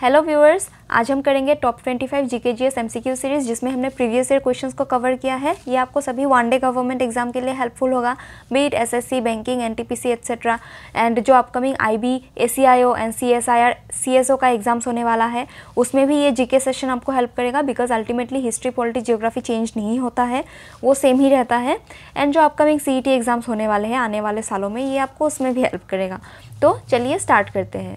Hello viewers आज हम करेंगे top 25 GK C Q series जिसमें हमने प्रीवियस ईयर क्वेश्चंस को कवर किया है ये आपको सभी वन डे गवर्नमेंट एग्जाम के लिए हेल्पफुल होगा be it S S C banking N C et cetera and जो upcoming I I B A C C O N S I R C S O का एग्जाम्स होने वाला है उसमें भी ये जी के सेशन आपको हेल्प करेगा because ultimately history polity geography change नहीं होता है वो सेम ही रहता है एंड जो अपकमिंग सी ई एग्ज़ाम्स होने वाले हैं आने वाले सालों में ये आपको उसमें भी हेल्प करेगा तो चलिए स्टार्ट करते हैं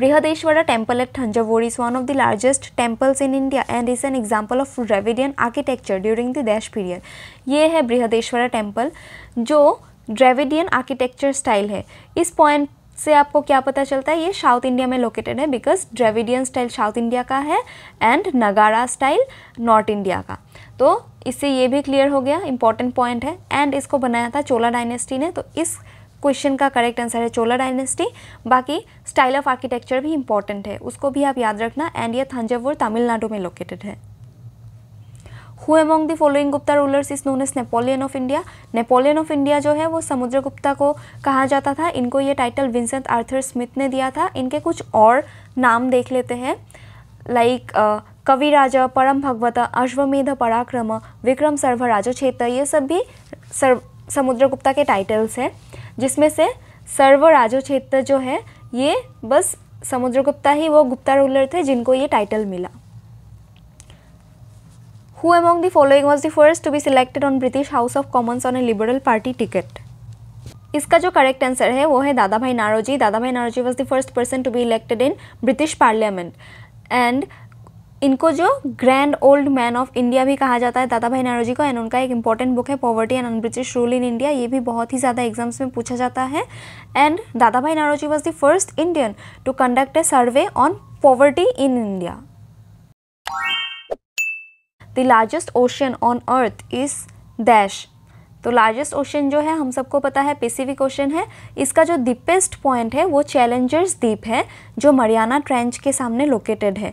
Brihadeshwara temple at Thanjavur is one of the largest temples in India and is an example of Dravidian architecture during the Dash period. ये है बृहदेश्वरा टेम्पल जो ड्रेविडियन आर्किटेक्चर स्टाइल है इस पॉइंट से आपको क्या पता चलता है ये साउथ इंडिया में लोकेटेड है because Dravidian style south India का है एंड नगारा स्टाइल नॉर्थ इंडिया का तो इससे ये भी क्लियर हो गया इंपॉर्टेंट पॉइंट है एंड इसको बनाया था चोला डायनेस्टी ने तो इस क्वेश्चन का करेक्ट आंसर है चोला डायनेस्टी बाकी स्टाइल ऑफ आर्किटेक्चर भी इंपॉर्टेंट है उसको भी आप याद रखना एंड ये थंजावुर तमिलनाडु में लोकेटेड है who among the following Gupta rulers is known as Napoleon of India Napoleon of India जो है वो समुद्र गुप्ता को कहा जाता था इनको ये टाइटल विंसेंट आर्थर स्मिथ ने दिया था इनके कुछ और नाम देख लेते हैं लाइक uh, कवि राजा परम भगवत अश्वमेध पराक्रम विक्रम सर्व क्षेत्र ये सब भी समुद्र समुद्रगुप्ता के टाइटल्स हैं जिसमें से सर्व राजो क्षेत्र जो है ये बस समुद्रगुप्ता ही वो गुप्ता रूलर थे जिनको ये टाइटल मिला who among the following was the first to be selected on British House of Commons on a Liberal Party ticket इसका जो करेक्ट आंसर है वो है दादा Dadabhai Naoroji Dadabhai Naoroji was the first person to be elected in British Parliament and इनको जो grand old man of India भी कहा जाता है दादा भाई जी को एंड उनका एक इंपॉर्टेंट बुक है poverty and un-British rule in India ये भी बहुत ही ज़्यादा एग्जाम्स में पूछा जाता है and Dadabhai ji was the first Indian to conduct a survey on poverty in India the largest ocean on earth is dash तो लार्जेस्ट ओशन जो है हम सबको पता है पेसिफिक ओशन है इसका जो डीपेस्ट पॉइंट है वो चैलेंजर्स द्वीप है जो मरियाना ट्रेंच के सामने लोकेटेड है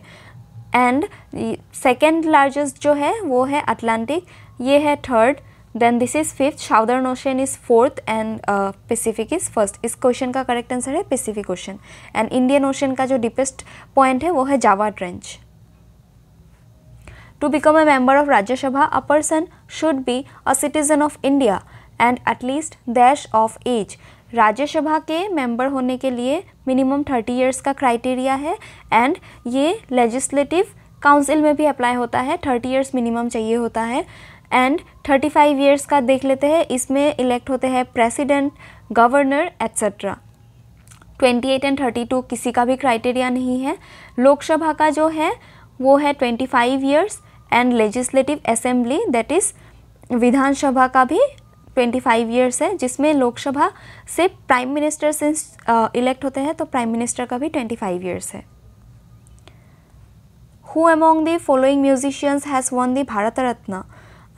एंड सेकेंड लार्जेस्ट जो है वो है अटलांटिक ये है third then this is fifth Southern Ocean is fourth and Pacific is first इस क्वेश्चन का करेक्ट आंसर है Pacific Ocean and Indian Ocean का जो डीपेस्ट पॉइंट है वो है Java Trench to become a member of Rajya Sabha a person should be a citizen of India and at least dash of age Rajya Sabha के member होने के लिए मिनिमम थर्टी इयर्स का क्राइटेरिया है एंड ये लेजिस्लेटिव काउंसिल में भी अप्लाई होता है थर्टी इयर्स मिनिमम चाहिए होता है एंड थर्टी फाइव ईयर्स का देख लेते हैं इसमें इलेक्ट होते हैं president governor et cetera 28 and two किसी का भी क्राइटेरिया नहीं है लोकसभा का जो है वो है 25 five years and legislative assembly that is Vidhan Sabha का भी ट्वेंटी फाइव ईयर्स है जिसमें लोकसभा से प्राइम मिनिस्टर सिंस इलेक्ट होते हैं तो प्राइम मिनिस्टर का भी ट्वेंटी फाइव ईयर्स है who among the following musicians has won the Bharat Ratna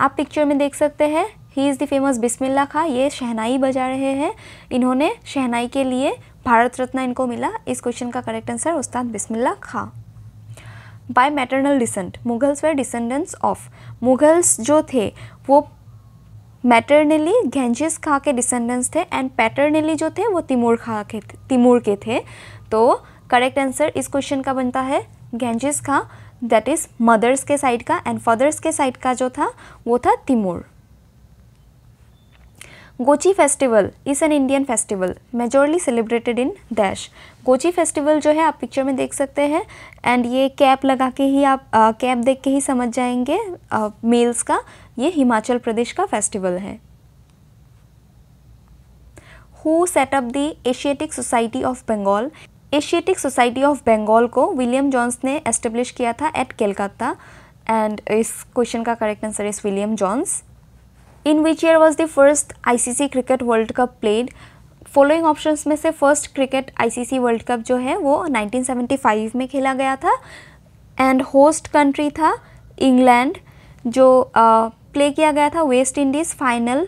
आप पिक्चर में देख सकते हैं he is the famous Bismillah Khan ये शहनाई बजा रहे हैं इन्होंने शहनाई के लिए भारत रत्न इनको मिला इस क्वेश्चन का correct answer Ustad Bismillah Khan by maternal descent Mughals were descendants of Mughals जो थे वो मैटरनली घेंजिस खां के डिसेंडेंस थे एंड पैटर्नली जो थे वो तिमूर खां के तिमूर के थे तो करेक्ट आंसर इस क्वेश्चन का बनता है Genghis Khan that is mother's के साइड का एंड फादर्स के साइड का जो था वो था Timur Gochi festival is an Indian festival majorly celebrated in dash Gochi festival जो है आप पिक्चर में देख सकते हैं एंड ये कैप लगा के ही आप आ, कैप देख के ही समझ जाएंगे मेल्स का ये हिमाचल प्रदेश का फेस्टिवल है who set up the Asiatic Society of Bengal Asiatic Society of Bengal को विलियम जॉन्स ने एस्टेब्लिश किया था एट कैलकाता एंड इस क्वेश्चन का correct answer is William Jones in which year was the first ICC cricket world cup played following options में से first cricket ICC world cup जो है वो 1975 में खेला गया था एंड होस्ट कंट्री था इंग्लैंड जो प्ले किया गया था West Indies final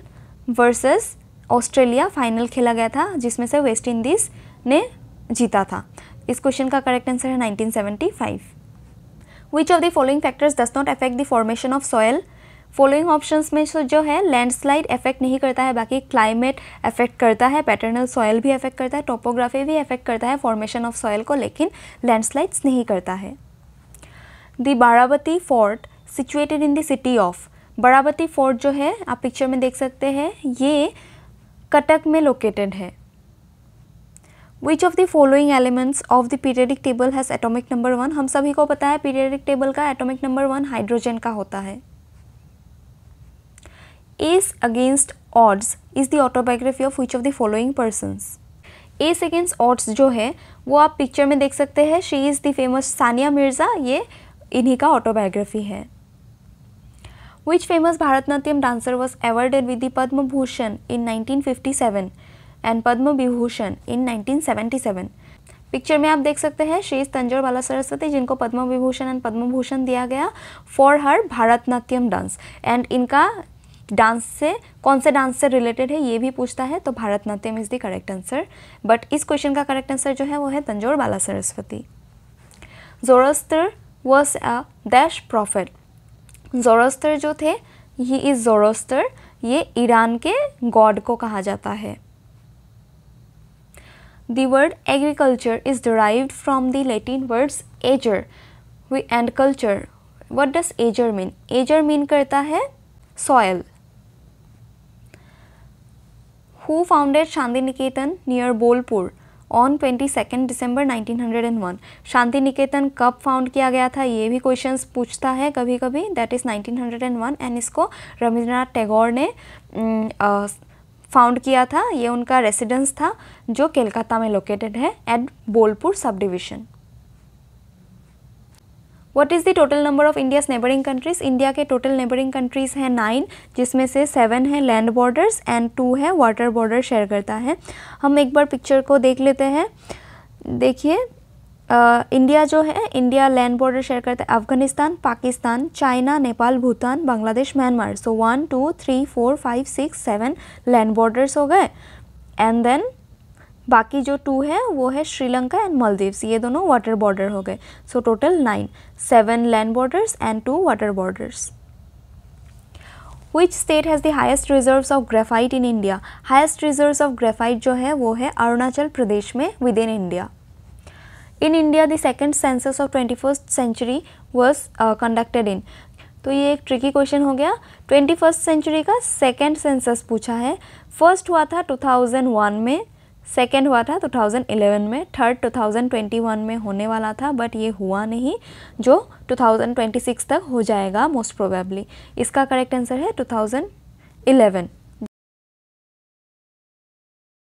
versus Australia final खेला गया था जिसमें से वेस्ट इंडीज़ ने जीता था इस क्वेश्चन का करेक्ट आंसर है 1975 which of the following factors does not affect the formation of soil following options में से जो है लैंडस्लाइड इफेक्ट नहीं करता है बाकी क्लाइमेट इफेक्ट करता है पैटर्नल सॉयल भी इफेक्ट करता है टोपोग्राफी भी इफेक्ट करता है फॉर्मेशन ऑफ सॉयल को लेकिन लैंडस्लाइड्स नहीं करता है the Barabati Fort situated in दिटी ऑफ बारावती फोर्ट जो है आप पिक्चर में देख सकते हैं ये कटक में लोकेटेड है which of the following elements of the periodic table has atomic number one हम सभी को पता है पीरियडिक टेबल का atomic नंबर वन हाइड्रोजन का होता है ace against odds is the autobiography of which of the following persons? Ace against odds जो है वो आप पिक्चर में देख सकते हैं she is the famous Sania Mirza ये इन्हीं का ऑटोबायोग्राफी है which famous Bharatanatyam dancer was awarded with the Padma Bhushan in nineteen fifty seven and Padma Vibhushan in nineteen seven picture में आप देख सकते हैं शेष तंजोर बाला सरस्वती जिनको पद्म विभूषण एंड पद्म भूषण दिया गया for her Bharatanatyam dance and इनका डांस से कौन से डांस से रिलेटेड है ये भी पूछता है तो Bharatanatyam is the correct answer but इस क्वेश्चन का करेक्ट आंसर जो है वो है Tanjore Bala Saraswati Zoroaster was a dash prophet Zoroaster जो थे ही इज़ जोरोस्तर ये ईरान के गॉड को कहा जाता है The word agriculture is derived from the Latin words ager and culture. What does ager mean? Ager mean करता है soil who founded Shanti Niketan near Bolpur on twenty second December Bolpur hundred and one Shanti Niketan कब found किया गया था ये भी question पूछता है कभी कभी that is nineteen hundred and one and इसको रविंद्रनाथ टैगोर ने फाउंड किया था ये उनका रेसिडेंस था जो कोलकाता में लोकेटेड है at Bolpur subdivision what is the total number of India's neighbouring countries India के टोटल नेबरिंग कंट्रीज़ हैं नाइन जिसमें से सेवन है लैंड बॉर्डर्स एंड टू है वाटर बॉर्डर शेयर करता है हम एक बार पिक्चर को देख लेते हैं देखिए इंडिया जो है इंडिया लैंड बॉर्डर शेयर करता है Afghanistan Pakistan China Nepal Bhutan Bangladesh Myanmar so one two three four five six seven land borders हो गए एंड देन बाकी जो टू है वो है श्रीलंका एंड मालदीव्स ये दोनों वाटर बॉर्डर हो गए so total nine seven land borders and two water borders which state has the highest reserve of graphite in India highest reserve of graphite जो है वो है अरुणाचल प्रदेश में within India in India the second census of twenty first century was conducted in तो ये एक tricky question हो गया ट्वेंटी फर्स्ट सेंचुरी का सेकेंड सेंसस पूछा है फर्स्ट हुआ था टू थाउजेंड वन में सेकेंड हुआ था 2011 में थर्ड 2021 में होने वाला था बट ये हुआ नहीं जो 2026 तक हो जाएगा मोस्ट प्रोबेबली इसका करेक्ट आंसर है 2011